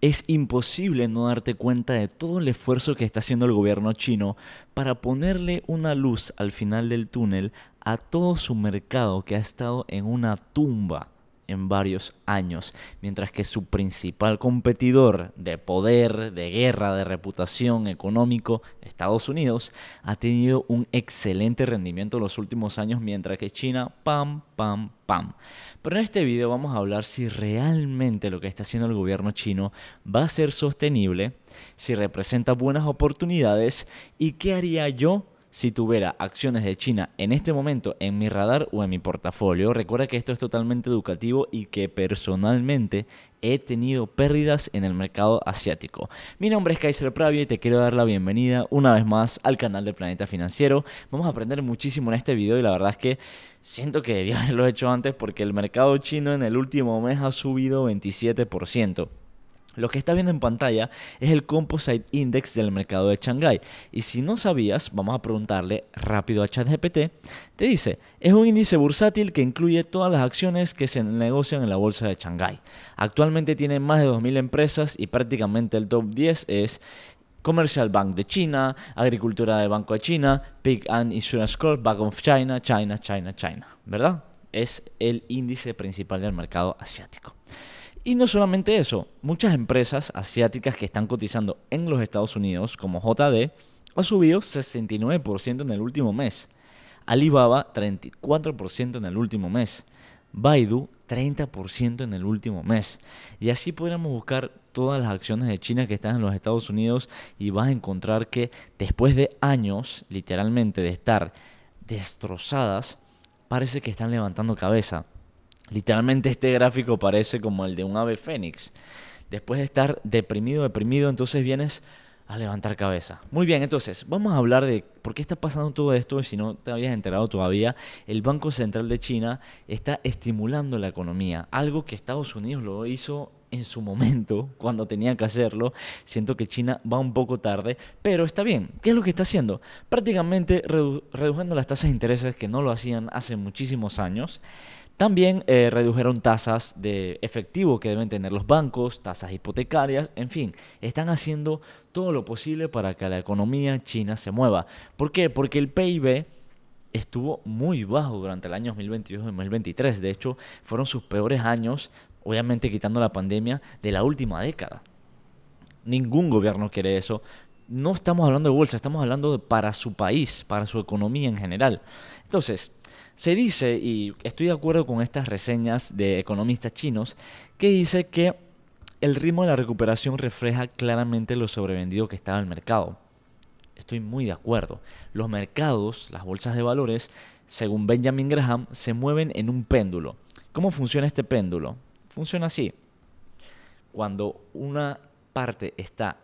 es imposible no darte cuenta de todo el esfuerzo que está haciendo el gobierno chino para ponerle una luz al final del túnel a todo su mercado que ha estado en una tumba en varios años, mientras que su principal competidor de poder, de guerra, de reputación económico, Estados Unidos, ha tenido un excelente rendimiento en los últimos años, mientras que China, pam, pam, pam. Pero en este video vamos a hablar si realmente lo que está haciendo el gobierno chino va a ser sostenible, si representa buenas oportunidades y qué haría yo si tuviera acciones de China en este momento en mi radar o en mi portafolio. Recuerda que esto es totalmente educativo y que personalmente he tenido pérdidas en el mercado asiático. Mi nombre es Kaiser Pravia y te quiero dar la bienvenida una vez más al canal de Planeta Financiero. Vamos a aprender muchísimo en este video y la verdad es que siento que debía haberlo hecho antes porque el mercado chino en el último mes ha subido 27%. Lo que está viendo en pantalla es el Composite Index del mercado de Shanghai. Y si no sabías, vamos a preguntarle rápido a ChatGPT. Te dice, es un índice bursátil que incluye todas las acciones que se negocian en la bolsa de Shanghai. Actualmente tiene más de 2.000 empresas y prácticamente el top 10 es Commercial Bank de China, Agricultura de Banco de China, Big and Insurance Corp, Bank of China, China, China, China. ¿Verdad? Es el índice principal del mercado asiático. Y no solamente eso, muchas empresas asiáticas que están cotizando en los Estados Unidos, como JD, ha subido 69% en el último mes. Alibaba 34% en el último mes. Baidu 30% en el último mes. Y así podríamos buscar todas las acciones de China que están en los Estados Unidos y vas a encontrar que después de años, literalmente, de estar destrozadas, parece que están levantando cabeza. Literalmente este gráfico parece como el de un ave fénix. Después de estar deprimido, deprimido, entonces vienes a levantar cabeza. Muy bien, entonces vamos a hablar de por qué está pasando todo esto. Si no te habías enterado todavía, el Banco Central de China está estimulando la economía, algo que Estados Unidos lo hizo en su momento, cuando tenía que hacerlo. Siento que China va un poco tarde, pero está bien. ¿Qué es lo que está haciendo? Prácticamente reduciendo las tasas de intereses que no lo hacían hace muchísimos años. También eh, redujeron tasas de efectivo que deben tener los bancos, tasas hipotecarias, en fin, están haciendo todo lo posible para que la economía china se mueva. ¿Por qué? Porque el PIB estuvo muy bajo durante el año 2022 2023. De hecho, fueron sus peores años, obviamente quitando la pandemia, de la última década. Ningún gobierno quiere eso, no estamos hablando de bolsa, estamos hablando para su país, para su economía en general. Entonces, se dice, y estoy de acuerdo con estas reseñas de economistas chinos, que dice que el ritmo de la recuperación refleja claramente lo sobrevendido que estaba el mercado. Estoy muy de acuerdo. Los mercados, las bolsas de valores, según Benjamin Graham, se mueven en un péndulo. ¿Cómo funciona este péndulo? Funciona así. Cuando una parte está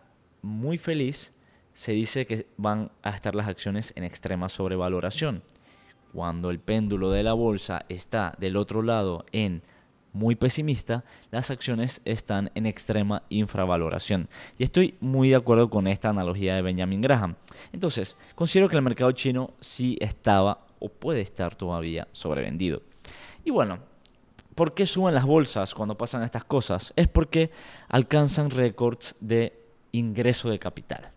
muy feliz, se dice que van a estar las acciones en extrema sobrevaloración. Cuando el péndulo de la bolsa está del otro lado en muy pesimista, las acciones están en extrema infravaloración. Y estoy muy de acuerdo con esta analogía de Benjamin Graham. Entonces, considero que el mercado chino sí estaba o puede estar todavía sobrevendido. Y bueno, ¿por qué suben las bolsas cuando pasan estas cosas? Es porque alcanzan récords de ingreso de capital.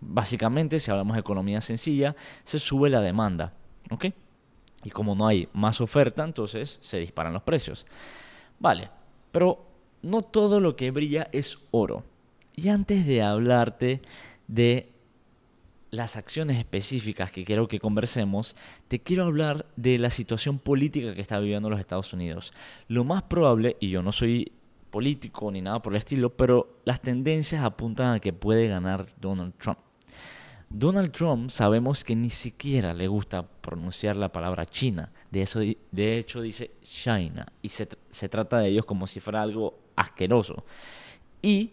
Básicamente, si hablamos de economía sencilla, se sube la demanda. ¿Ok? Y como no hay más oferta, entonces se disparan los precios. Vale, pero no todo lo que brilla es oro. Y antes de hablarte de las acciones específicas que quiero que conversemos, te quiero hablar de la situación política que está viviendo los Estados Unidos. Lo más probable, y yo no soy político ni nada por el estilo, pero las tendencias apuntan a que puede ganar Donald Trump. Donald Trump sabemos que ni siquiera le gusta pronunciar la palabra China. De, eso, de hecho dice China. Y se, se trata de ellos como si fuera algo asqueroso. Y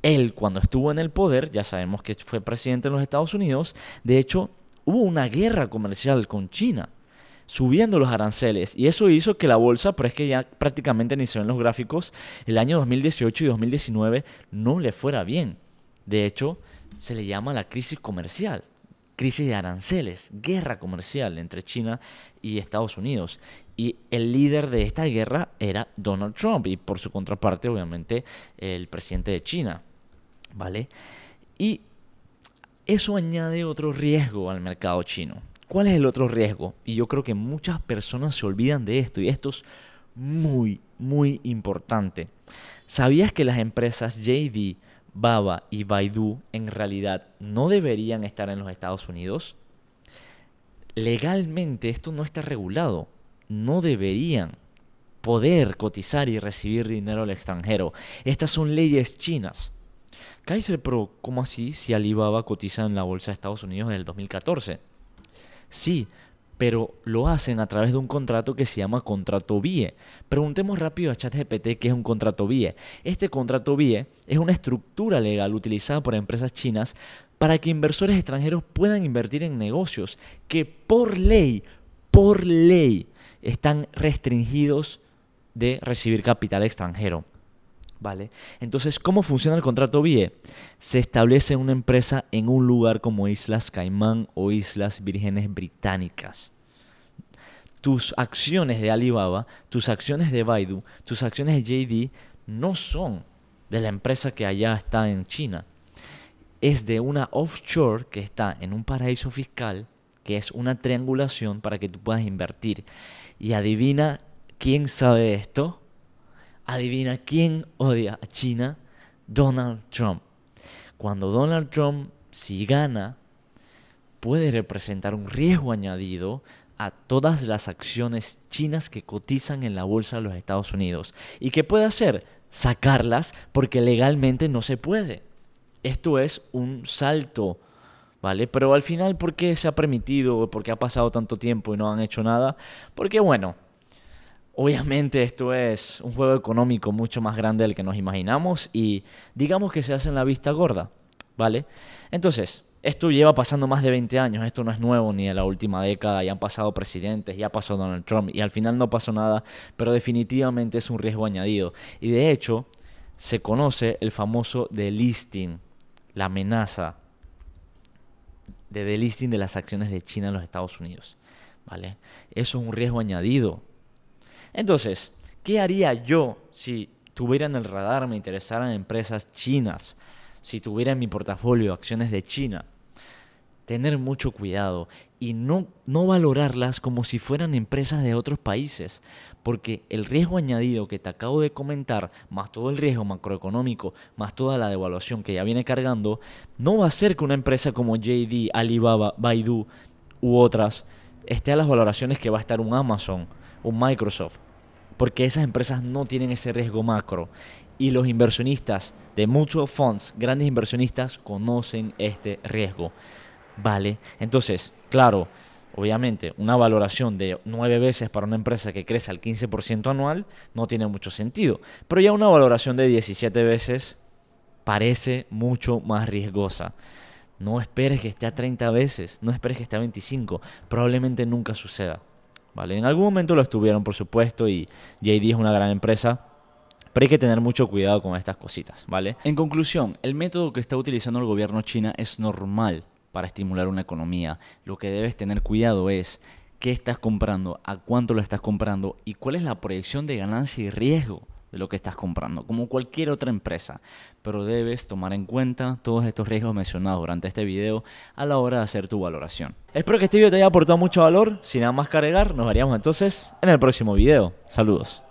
él cuando estuvo en el poder, ya sabemos que fue presidente de los Estados Unidos, de hecho hubo una guerra comercial con China subiendo los aranceles y eso hizo que la bolsa, pero es que ya prácticamente ni se ven los gráficos, el año 2018 y 2019 no le fuera bien. De hecho, se le llama la crisis comercial, crisis de aranceles, guerra comercial entre China y Estados Unidos. Y el líder de esta guerra era Donald Trump y por su contraparte, obviamente, el presidente de China. ¿Vale? Y eso añade otro riesgo al mercado chino. ¿Cuál es el otro riesgo? Y yo creo que muchas personas se olvidan de esto y esto es muy, muy importante. ¿Sabías que las empresas JD, Baba y Baidu en realidad no deberían estar en los Estados Unidos? Legalmente esto no está regulado. No deberían poder cotizar y recibir dinero al extranjero. Estas son leyes chinas. Kaiser Pro, ¿cómo así si Alibaba cotiza en la bolsa de Estados Unidos en el 2014? Sí, pero lo hacen a través de un contrato que se llama contrato BIE. Preguntemos rápido a ChatGPT qué es un contrato BIE. Este contrato BIE es una estructura legal utilizada por empresas chinas para que inversores extranjeros puedan invertir en negocios que por ley, por ley, están restringidos de recibir capital extranjero. Entonces, ¿cómo funciona el contrato BIE? Se establece una empresa en un lugar como Islas Caimán o Islas Vírgenes Británicas. Tus acciones de Alibaba, tus acciones de Baidu, tus acciones de JD no son de la empresa que allá está en China. Es de una offshore que está en un paraíso fiscal, que es una triangulación para que tú puedas invertir. Y adivina quién sabe esto. Adivina quién odia a China, Donald Trump. Cuando Donald Trump, si gana, puede representar un riesgo añadido a todas las acciones chinas que cotizan en la bolsa de los Estados Unidos. ¿Y qué puede hacer? Sacarlas porque legalmente no se puede. Esto es un salto, ¿vale? Pero al final, ¿por qué se ha permitido? ¿Por qué ha pasado tanto tiempo y no han hecho nada? Porque bueno, Obviamente esto es un juego económico mucho más grande del que nos imaginamos y digamos que se hace en la vista gorda, ¿vale? Entonces, esto lleva pasando más de 20 años, esto no es nuevo ni de la última década, ya han pasado presidentes, ya pasó Donald Trump y al final no pasó nada, pero definitivamente es un riesgo añadido. Y de hecho, se conoce el famoso delisting, la amenaza de delisting de las acciones de China en los Estados Unidos, ¿vale? Eso es un riesgo añadido entonces, ¿qué haría yo si tuviera en el radar, me interesaran empresas chinas? Si tuviera en mi portafolio acciones de China, tener mucho cuidado y no, no valorarlas como si fueran empresas de otros países, porque el riesgo añadido que te acabo de comentar, más todo el riesgo macroeconómico, más toda la devaluación que ya viene cargando, no va a ser que una empresa como JD, Alibaba, Baidu u otras esté a las valoraciones que va a estar un Amazon o Microsoft, porque esas empresas no tienen ese riesgo macro y los inversionistas de muchos funds, grandes inversionistas, conocen este riesgo. Vale, entonces, claro, obviamente una valoración de nueve veces para una empresa que crece al 15% anual no tiene mucho sentido, pero ya una valoración de 17 veces parece mucho más riesgosa. No esperes que esté a 30 veces, no esperes que esté a 25, probablemente nunca suceda. En algún momento lo estuvieron, por supuesto, y JD es una gran empresa. Pero hay que tener mucho cuidado con estas cositas, ¿vale? En conclusión, el método que está utilizando el gobierno china es normal para estimular una economía. Lo que debes tener cuidado es qué estás comprando, a cuánto lo estás comprando y cuál es la proyección de ganancia y riesgo de lo que estás comprando, como cualquier otra empresa. Pero debes tomar en cuenta todos estos riesgos mencionados durante este video a la hora de hacer tu valoración. Espero que este video te haya aportado mucho valor. Sin nada más cargar, nos veríamos entonces en el próximo video. Saludos.